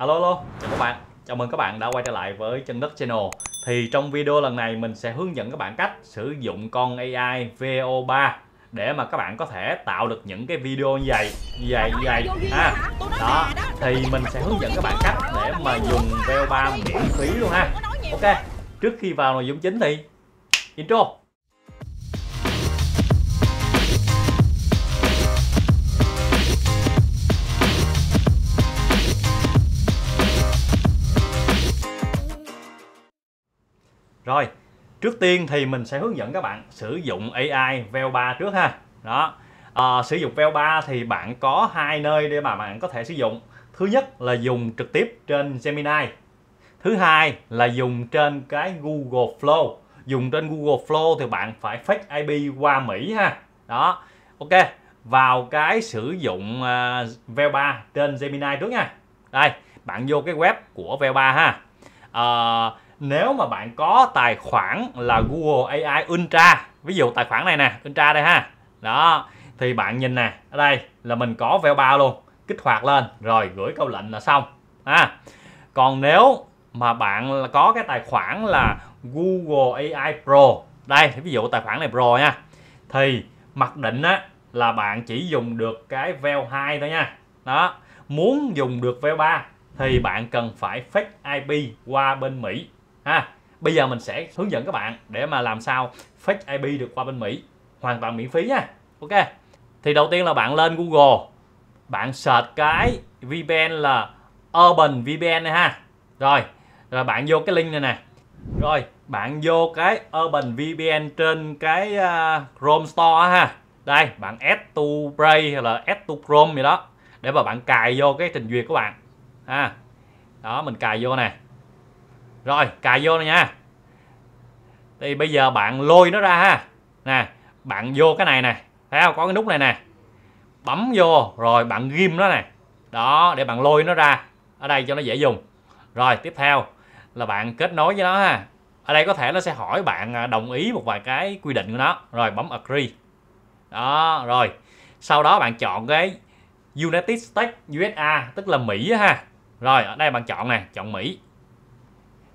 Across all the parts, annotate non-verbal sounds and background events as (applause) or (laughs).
Alo alo, chào các bạn Chào mừng các bạn đã quay trở lại với Chân Đất Channel Thì trong video lần này mình sẽ hướng dẫn các bạn cách sử dụng con AI VO3 để mà các bạn có thể tạo được những cái video như vậy như vậy như vậy ha đó thì mình sẽ hướng dẫn các bạn cách để mà dùng VO3 miễn phí luôn ha ok trước khi vào nội dung chính thì intro Rồi, trước tiên thì mình sẽ hướng dẫn các bạn sử dụng AI Veo 3 trước ha. Đó. À, sử dụng Veo 3 thì bạn có hai nơi để mà bạn có thể sử dụng. Thứ nhất là dùng trực tiếp trên Gemini. Thứ hai là dùng trên cái Google Flow. Dùng trên Google Flow thì bạn phải fake IP qua Mỹ ha. Đó. Ok, vào cái sử dụng uh, Veo 3 trên Gemini trước nha. Đây, bạn vô cái web của Veo 3 ha. Uh, nếu mà bạn có tài khoản là Google AI Ultra ví dụ tài khoản này nè Ultra đây ha đó thì bạn nhìn nè ở đây là mình có veo bao luôn kích hoạt lên rồi gửi câu lệnh là xong à còn nếu mà bạn có cái tài khoản là Google AI Pro đây ví dụ tài khoản này Pro nha thì mặc định á là bạn chỉ dùng được cái veo 2 thôi nha đó muốn dùng được veo 3 thì bạn cần phải fake IP qua bên Mỹ ha bây giờ mình sẽ hướng dẫn các bạn để mà làm sao fake IP được qua bên Mỹ hoàn toàn miễn phí nha ok thì đầu tiên là bạn lên Google bạn search cái VPN là Urban VPN này ha rồi rồi bạn vô cái link này nè rồi bạn vô cái Urban VPN trên cái à, Chrome Store ha đây bạn add to Brave hay là add to Chrome gì đó để mà bạn cài vô cái trình duyệt của bạn ha đó mình cài vô nè rồi cài vô này nha thì bây giờ bạn lôi nó ra ha nè bạn vô cái này nè thấy không có cái nút này nè bấm vô rồi bạn ghim nó nè đó để bạn lôi nó ra ở đây cho nó dễ dùng rồi tiếp theo là bạn kết nối với nó ha ở đây có thể nó sẽ hỏi bạn à, đồng ý một vài cái quy định của nó rồi bấm agree đó rồi sau đó bạn chọn cái United States USA tức là Mỹ ha rồi ở đây bạn chọn này chọn Mỹ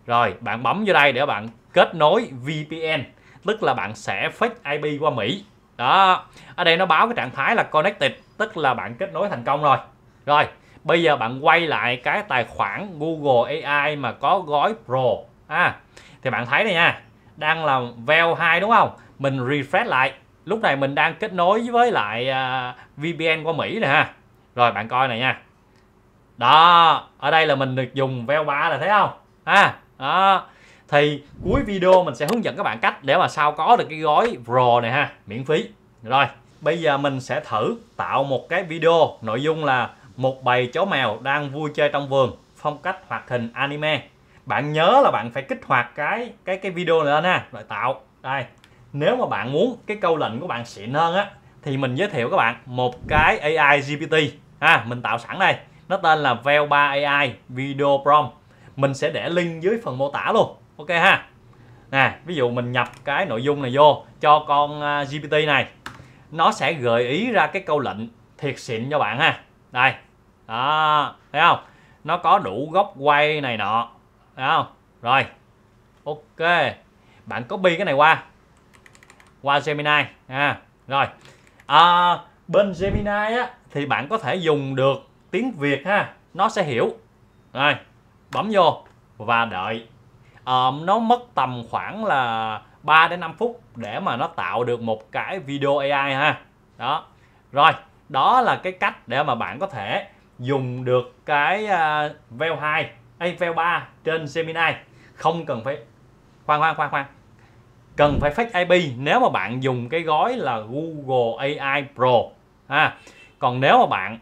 rồi bạn bấm vô đây để bạn kết nối VPN Tức là bạn sẽ fake IP qua Mỹ Đó Ở đây nó báo cái trạng thái là connected Tức là bạn kết nối thành công rồi Rồi Bây giờ bạn quay lại cái tài khoản Google AI mà có gói Pro à, Thì bạn thấy này nha Đang là Vel 2 đúng không Mình refresh lại Lúc này mình đang kết nối với lại à, VPN qua Mỹ nè ha Rồi bạn coi này nha Đó Ở đây là mình được dùng Vel 3 là thấy không à, đó thì cuối video mình sẽ hướng dẫn các bạn cách để mà sao có được cái gói pro này ha miễn phí rồi bây giờ mình sẽ thử tạo một cái video nội dung là một bầy chó mèo đang vui chơi trong vườn phong cách hoạt hình anime bạn nhớ là bạn phải kích hoạt cái cái cái video này lên ha rồi tạo đây nếu mà bạn muốn cái câu lệnh của bạn xịn hơn á thì mình giới thiệu các bạn một cái AI GPT ha mình tạo sẵn đây nó tên là Vel 3 AI Video Prompt mình sẽ để link dưới phần mô tả luôn ok ha nè ví dụ mình nhập cái nội dung này vô cho con à, GPT này nó sẽ gợi ý ra cái câu lệnh thiệt xịn cho bạn ha đây đó thấy không nó có đủ góc quay này nọ thấy không rồi ok bạn copy cái này qua qua Gemini à rồi à, bên Gemini á thì bạn có thể dùng được tiếng Việt ha nó sẽ hiểu rồi bấm vô và đợi um, nó mất tầm khoảng là 3 đến 5 phút để mà nó tạo được một cái video AI ha đó rồi đó là cái cách để mà bạn có thể dùng được cái uh, Veo 2 hay Veo 3 trên Gemini không cần phải khoan khoan khoan khoan cần phải fake IP nếu mà bạn dùng cái gói là Google AI Pro ha còn nếu mà bạn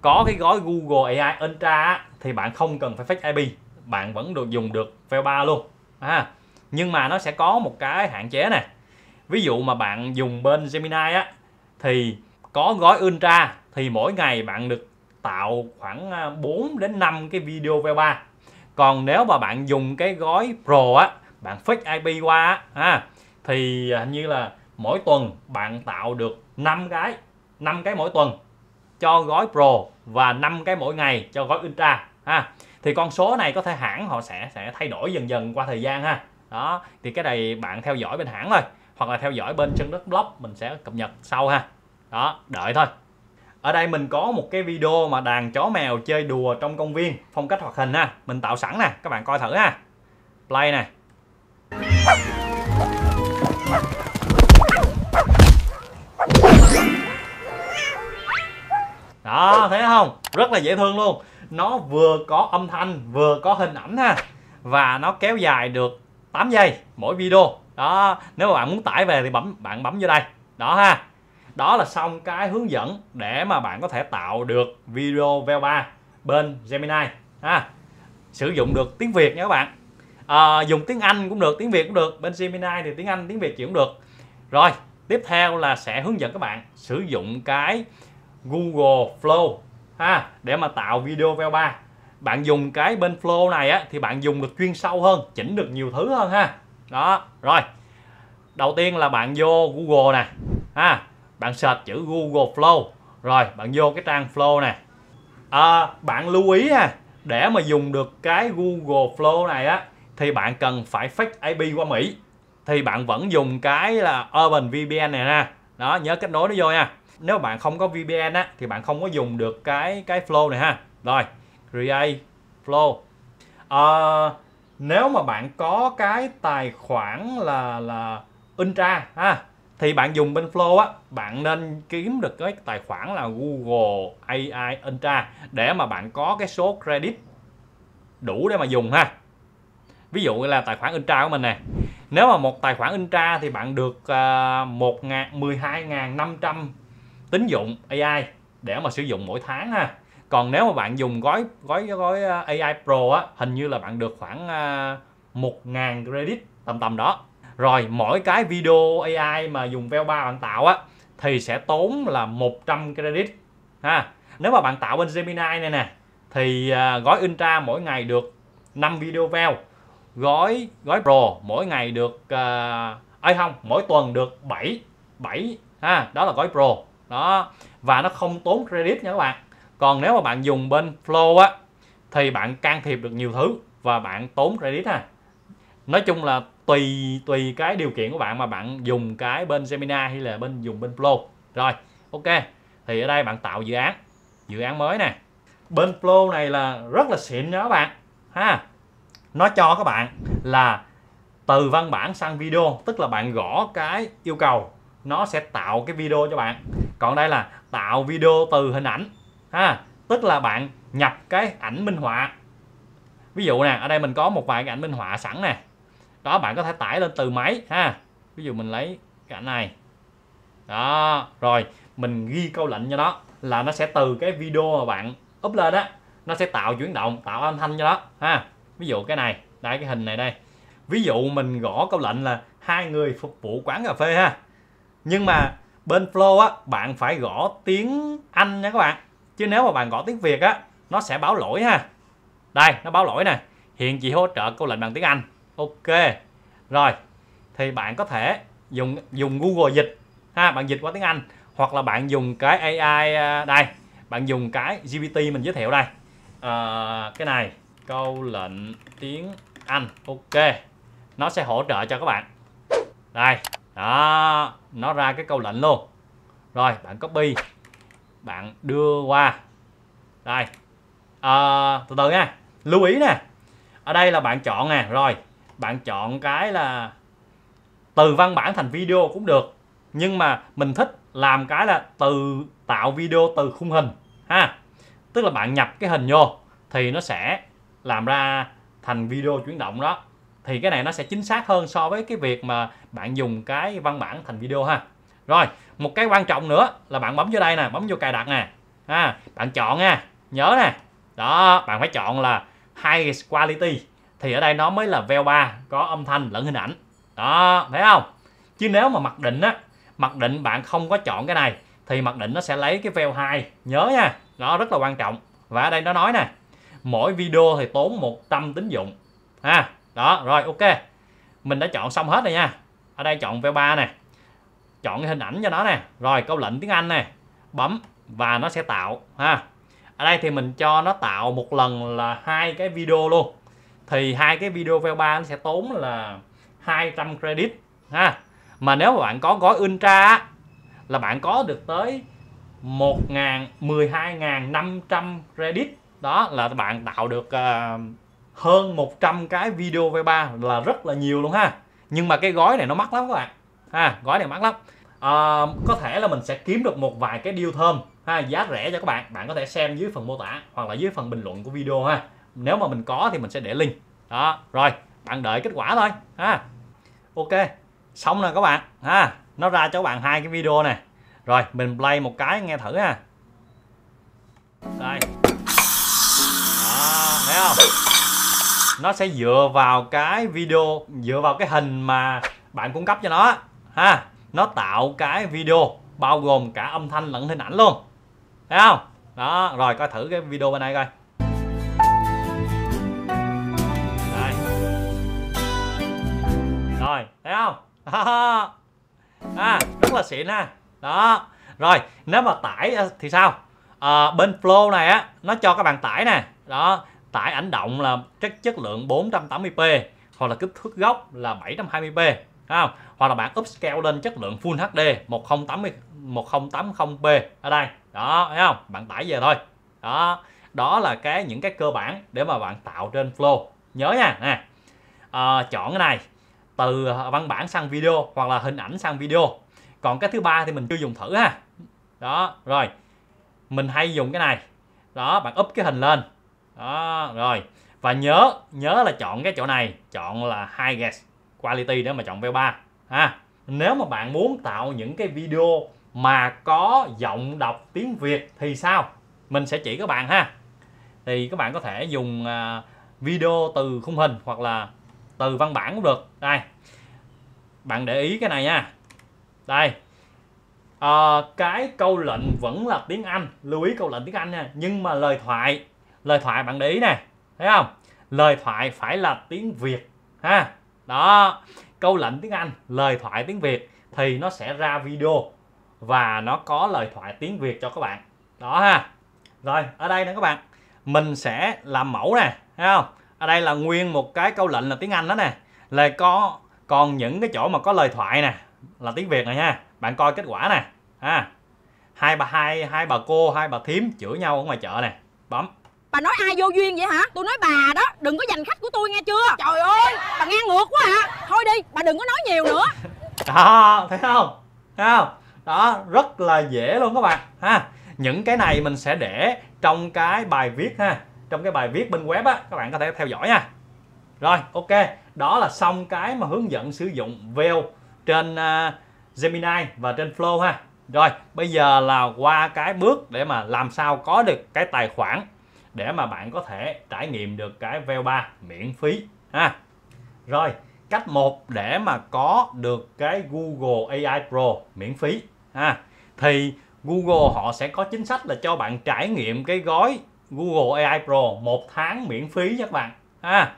có cái gói Google AI Ultra thì bạn không cần phải fake IP bạn vẫn được dùng được VEO3 luôn à, nhưng mà nó sẽ có một cái hạn chế này. ví dụ mà bạn dùng bên Gemini á thì có gói Ultra thì mỗi ngày bạn được tạo khoảng 4 à, đến 5 cái video VEO3 còn nếu mà bạn dùng cái gói Pro á bạn fake IP qua á à, thì như là mỗi tuần bạn tạo được 5 cái 5 cái mỗi tuần cho gói Pro và 5 cái mỗi ngày cho gói Ultra ha thì con số này có thể hãng họ sẽ sẽ thay đổi dần dần qua thời gian ha đó thì cái này bạn theo dõi bên hãng thôi hoặc là theo dõi bên chân đất blog mình sẽ cập nhật sau ha đó đợi thôi ở đây mình có một cái video mà đàn chó mèo chơi đùa trong công viên phong cách hoạt hình ha mình tạo sẵn nè các bạn coi thử ha play nè đó thấy không rất là dễ thương luôn nó vừa có âm thanh vừa có hình ảnh ha và nó kéo dài được 8 giây mỗi video đó nếu mà bạn muốn tải về thì bấm bạn bấm vô đây đó ha đó là xong cái hướng dẫn để mà bạn có thể tạo được video VO3 bên Gemini ha sử dụng được tiếng Việt nha các bạn à, dùng tiếng Anh cũng được tiếng Việt cũng được bên Gemini thì tiếng Anh tiếng Việt chỉ cũng được rồi tiếp theo là sẽ hướng dẫn các bạn sử dụng cái Google Flow ha để mà tạo video veo 3 bạn dùng cái bên flow này á thì bạn dùng được chuyên sâu hơn chỉnh được nhiều thứ hơn ha đó rồi đầu tiên là bạn vô Google nè ha bạn search chữ Google Flow rồi bạn vô cái trang Flow nè à, bạn lưu ý ha để mà dùng được cái Google Flow này á thì bạn cần phải fake IP qua Mỹ thì bạn vẫn dùng cái là Open VPN này ha đó nhớ kết nối nó vô nha nếu bạn không có VPN á thì bạn không có dùng được cái cái flow này ha rồi create flow à, nếu mà bạn có cái tài khoản là là intra ha thì bạn dùng bên flow á bạn nên kiếm được cái tài khoản là google ai intra để mà bạn có cái số credit đủ để mà dùng ha ví dụ là tài khoản intra của mình nè nếu mà một tài khoản intra thì bạn được ờ, một ngàn mười hai ngàn năm trăm tính dụng AI để mà sử dụng mỗi tháng ha còn nếu mà bạn dùng gói gói gói à, AI Pro á hình như là bạn được khoảng à, một uh, credit tầm tầm đó rồi mỗi cái video AI mà dùng VEO3 bạn tạo á thì sẽ tốn là 100 credit ha nếu mà bạn tạo bên Gemini này nè thì à, gói Intra mỗi ngày được 5 video VEO gói gói Pro mỗi ngày được uh, không mỗi tuần được 7 7 ha đó là gói Pro đó và nó không tốn credit nha các bạn còn nếu mà bạn dùng bên flow á thì bạn can thiệp được nhiều thứ và bạn tốn credit ha nói chung là tùy tùy cái điều kiện của bạn mà bạn dùng cái bên Gemini hay là bên dùng bên flow rồi ok thì ở đây bạn tạo dự án dự án mới nè bên flow này là rất là xịn nha các bạn ha nó cho các bạn là từ văn bản sang video tức là bạn gõ cái yêu cầu nó sẽ tạo cái video cho bạn còn đây là tạo video từ hình ảnh ha tức là bạn nhập cái ảnh minh họa ví dụ nè ở đây mình có một vài cái ảnh minh họa sẵn nè đó bạn có thể tải lên từ máy ha ví dụ mình lấy cái ảnh này đó rồi mình ghi câu lệnh cho nó là nó sẽ từ cái video mà bạn up lên á nó sẽ tạo chuyển động tạo âm thanh cho đó ha ví dụ cái này đây cái hình này đây ví dụ mình gõ câu lệnh là hai người phục vụ quán cà phê ha nhưng mà bên flow á bạn phải gõ tiếng Anh nha các bạn chứ nếu mà bạn gõ tiếng Việt á nó sẽ báo lỗi ha đây nó báo lỗi nè hiện chỉ hỗ trợ câu lệnh bằng tiếng Anh ok rồi thì bạn có thể dùng dùng Google dịch ha bạn dịch qua tiếng Anh hoặc là bạn dùng cái AI à, đây bạn dùng cái GPT mình giới thiệu đây à, cái này câu lệnh tiếng Anh ok nó sẽ hỗ trợ cho các bạn đây đó nó ra cái câu lệnh luôn rồi bạn copy bạn đưa qua đây à, từ từ nha lưu ý nè ở đây là bạn chọn nè rồi bạn chọn cái là từ văn bản thành video cũng được nhưng mà mình thích làm cái là từ tạo video từ khung hình ha tức là bạn nhập cái hình vô thì nó sẽ làm ra thành video chuyển động đó thì cái này nó sẽ chính xác hơn so với cái việc mà bạn dùng cái văn bản thành video ha rồi một cái quan trọng nữa là bạn bấm vô đây nè bấm vô cài đặt nè à, bạn chọn nha nhớ nè đó bạn phải chọn là high quality thì ở đây nó mới là veo 3 có âm thanh lẫn hình ảnh đó thấy không chứ nếu mà mặc định á mặc định bạn không có chọn cái này thì mặc định nó sẽ lấy cái veo 2 nhớ nha nó rất là quan trọng và ở đây nó nói nè mỗi video thì tốn 100 tín dụng ha đó rồi ok mình đã chọn xong hết rồi nha ở đây chọn V3 nè chọn cái hình ảnh cho nó nè rồi câu lệnh tiếng Anh nè bấm và nó sẽ tạo ha ở đây thì mình cho nó tạo một lần là hai cái video luôn thì hai cái video V3 nó sẽ tốn là 200 credit ha mà nếu mà bạn có gói Ultra là bạn có được tới 1.000 12.500 credit đó là bạn tạo được à, hơn 100 cái video V3 là rất là nhiều luôn ha nhưng mà cái gói này nó mắc lắm các bạn ha gói này mắc lắm à, có thể là mình sẽ kiếm được một vài cái deal thơm ha giá rẻ cho các bạn bạn có thể xem dưới phần mô tả hoặc là dưới phần bình luận của video ha nếu mà mình có thì mình sẽ để link đó rồi bạn đợi kết quả thôi ha ok xong rồi các bạn ha nó ra cho các bạn hai cái video này rồi mình play một cái nghe thử ha đây đó, thấy không nó sẽ dựa vào cái video dựa vào cái hình mà bạn cung cấp cho nó ha nó tạo cái video bao gồm cả âm thanh lẫn hình ảnh luôn thấy không đó rồi coi thử cái video bên đây coi Đây. rồi thấy không à, rất là xịn ha đó rồi nếu mà tải ờ, thì sao à, bên flow này á nó cho các bạn tải nè đó tải ảnh động là chất chất lượng 480p hoặc là kích thước góc là 720p không? hoặc là bạn upscale lên chất lượng Full HD 1080 1080p ở đây đó thấy không bạn tải về thôi đó đó là cái những cái cơ bản để mà bạn tạo trên flow nhớ nha nè à, chọn cái này từ văn bản sang video hoặc là hình ảnh sang video còn cái thứ ba thì mình chưa dùng thử ha đó rồi mình hay dùng cái này đó bạn up cái hình lên đó rồi và nhớ nhớ là chọn cái chỗ này chọn là high gas quality để mà chọn VO3 ha nếu mà bạn muốn tạo những cái video mà có giọng đọc tiếng Việt thì sao mình sẽ chỉ các bạn ha thì các bạn có thể dùng à, video từ khung hình hoặc là từ văn bản cũng được đây bạn để ý cái này nha đây à, cái câu lệnh vẫn là tiếng Anh lưu ý câu lệnh tiếng Anh nha nhưng mà lời thoại lời thoại bạn để ý này thấy không lời thoại phải là tiếng việt ha đó câu lệnh tiếng anh lời thoại tiếng việt thì nó sẽ ra video và nó có lời thoại tiếng việt cho các bạn đó ha rồi ở đây nè các bạn mình sẽ làm mẫu nè thấy không ở đây là nguyên một cái câu lệnh là tiếng anh đó nè là có còn những cái chỗ mà có lời thoại nè là tiếng việt này ha bạn coi kết quả nè ha hai bà hai hai bà cô hai bà thím chửi nhau ở ngoài chợ nè bấm bà nói ai vô duyên vậy hả tôi nói bà đó đừng có giành khách của tôi nghe chưa trời ơi bà ngang ngược quá hả à. thôi đi bà đừng có nói nhiều nữa (laughs) đó thấy không thấy không đó rất là dễ luôn các bạn ha những cái này mình sẽ để trong cái bài viết ha trong cái bài viết bên web á các bạn có thể theo dõi nha rồi ok đó là xong cái mà hướng dẫn sử dụng veo trên uh, Gemini và trên Flow ha rồi bây giờ là qua cái bước để mà làm sao có được cái tài khoản để mà bạn có thể trải nghiệm được cái veo 3 miễn phí ha rồi cách 1 để mà có được cái Google AI Pro miễn phí ha thì Google họ sẽ có chính sách là cho bạn trải nghiệm cái gói Google AI Pro một tháng miễn phí các bạn ha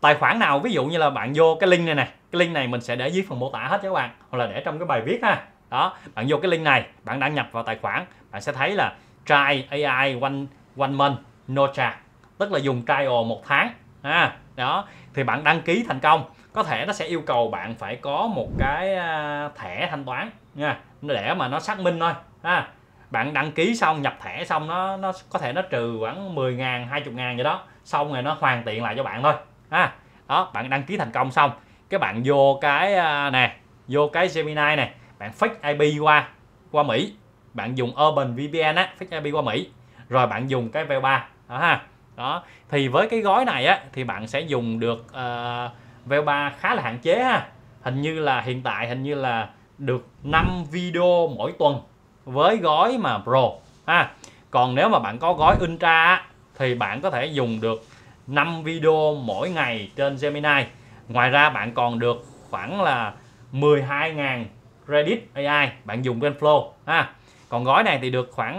tài khoản nào ví dụ như là bạn vô cái link này nè cái link này mình sẽ để dưới phần mô tả hết cho các bạn hoặc là để trong cái bài viết ha đó bạn vô cái link này bạn đăng nhập vào tài khoản bạn sẽ thấy là try AI one one month no charge tức là dùng trial một tháng à, đó thì bạn đăng ký thành công có thể nó sẽ yêu cầu bạn phải có một cái à, thẻ thanh toán nha để mà nó xác minh thôi à, bạn đăng ký xong nhập thẻ xong nó nó có thể nó trừ khoảng 10 ngàn 20 ngàn gì đó xong rồi nó hoàn tiện lại cho bạn thôi à, đó bạn đăng ký thành công xong cái bạn vô cái à, nè vô cái Gemini này bạn fake IP qua qua Mỹ bạn dùng open VPN á fake IP qua Mỹ rồi bạn dùng cái VO3 đó ha đó thì với cái gói này á thì bạn sẽ dùng được uh, veo 3 khá là hạn chế ha hình như là hiện tại hình như là được 5 video mỗi tuần với gói mà pro ha còn nếu mà bạn có gói ultra thì bạn có thể dùng được 5 video mỗi ngày trên Gemini ngoài ra bạn còn được khoảng là 12.000 credit AI bạn dùng bên flow ha còn gói này thì được khoảng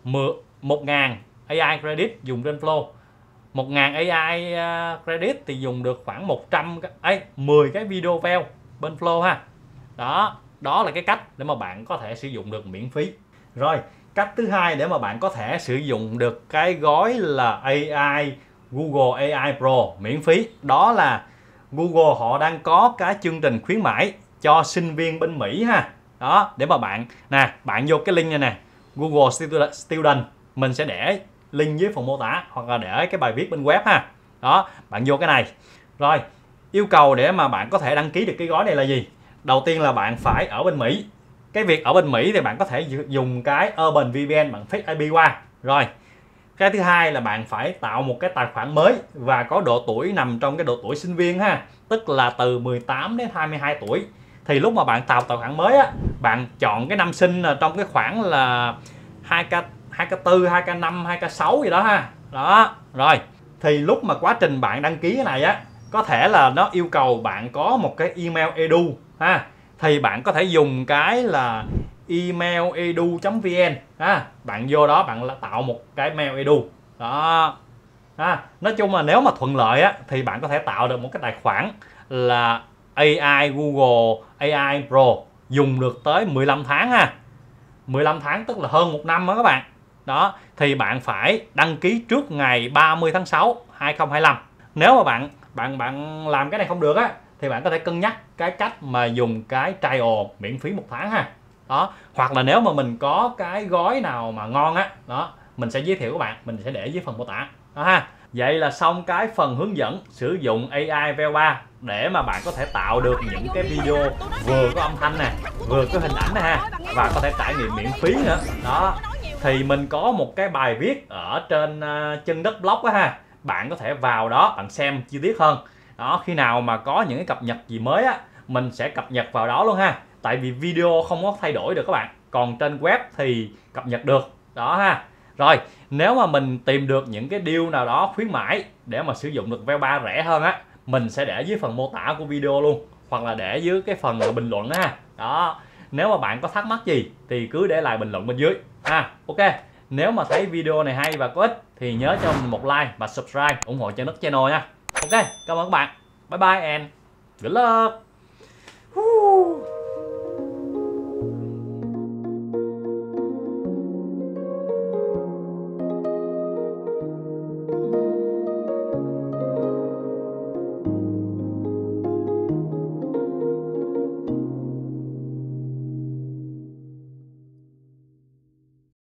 uh, 10 1.000 AI credit dùng trên flow 1.000 AI à, credit thì dùng được khoảng 100 ấy 10 cái video file bên flow ha đó đó là cái cách để mà bạn có thể sử dụng được miễn phí rồi cách thứ hai để mà bạn có thể sử dụng được cái gói là AI Google AI Pro miễn phí đó là Google họ đang có cái chương trình khuyến mãi cho sinh viên bên Mỹ ha đó để mà bạn nè bạn vô cái link này nè Google Student mình sẽ để link dưới phần mô tả hoặc là để cái bài viết bên web ha đó bạn vô cái này rồi yêu cầu để mà bạn có thể đăng ký được cái gói này là gì đầu tiên là bạn phải ở bên Mỹ cái việc ở bên Mỹ thì bạn có thể dùng cái Urban VPN bằng fake IP qua rồi cái thứ hai là bạn phải tạo một cái tài khoản mới và có độ tuổi nằm trong cái độ tuổi sinh viên ha tức là từ 18 đến 22 tuổi thì lúc mà bạn tạo tài khoản mới á bạn chọn cái năm sinh là trong cái khoảng là 2k 2K4, 2K5, 2K6 gì đó ha. Đó, rồi. Thì lúc mà quá trình bạn đăng ký cái này á, có thể là nó yêu cầu bạn có một cái email edu ha. Thì bạn có thể dùng cái là email edu.vn ha. Bạn vô đó bạn tạo một cái mail edu. Đó. Ha. Nói chung là nếu mà thuận lợi á thì bạn có thể tạo được một cái tài khoản là AI Google AI Pro dùng được tới 15 tháng ha 15 tháng tức là hơn một năm đó các bạn đó thì bạn phải đăng ký trước ngày 30 tháng 6 2025 nếu mà bạn bạn bạn làm cái này không được á thì bạn có thể cân nhắc cái cách mà dùng cái trial miễn phí một tháng ha đó hoặc là nếu mà mình có cái gói nào mà ngon á đó mình sẽ giới thiệu các bạn mình sẽ để dưới phần mô tả đó ha vậy là xong cái phần hướng dẫn sử dụng AI VO3 để mà bạn có thể tạo được những cái video vừa có âm thanh nè vừa có hình ảnh nè ha và có thể trải nghiệm miễn phí nữa đó thì mình có một cái bài viết ở trên à, chân đất blog á ha bạn có thể vào đó bạn xem chi tiết hơn đó khi nào mà có những cái cập nhật gì mới á mình sẽ cập nhật vào đó luôn ha tại vì video không có thay đổi được các bạn còn trên web thì cập nhật được đó ha rồi nếu mà mình tìm được những cái deal nào đó khuyến mãi để mà sử dụng được veo ba rẻ hơn á mình sẽ để dưới phần mô tả của video luôn hoặc là để dưới cái phần bình luận ha đó nếu mà bạn có thắc mắc gì thì cứ để lại bình luận bên dưới ha à, ok nếu mà thấy video này hay và có ích thì nhớ cho mình một like và subscribe ủng hộ cho nước channel nha ok cảm ơn các bạn bye bye and good luck Woo.